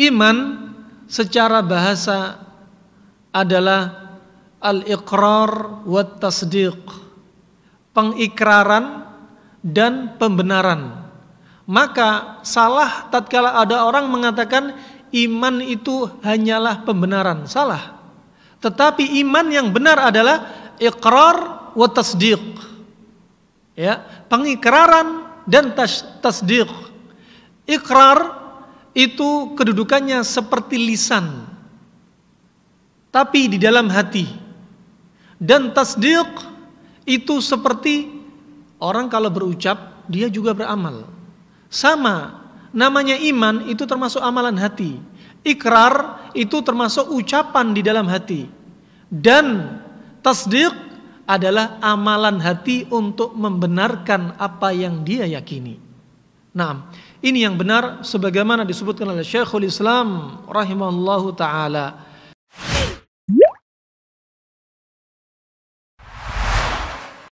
Iman secara bahasa adalah al-iqrar wa tasdiq. Pengikraran dan pembenaran. Maka salah tatkala ada orang mengatakan iman itu hanyalah pembenaran. Salah. Tetapi iman yang benar adalah iqrar wa tasdiq. Ya, pengikraran dan tas tasdiq. Ikrar itu kedudukannya seperti lisan tapi di dalam hati dan tasdiq itu seperti orang kalau berucap dia juga beramal sama namanya iman itu termasuk amalan hati ikrar itu termasuk ucapan di dalam hati dan tasdiq adalah amalan hati untuk membenarkan apa yang dia yakini Nah, ini yang benar sebagaimana disebutkan oleh Syekhul Islam rahimahullahu taala.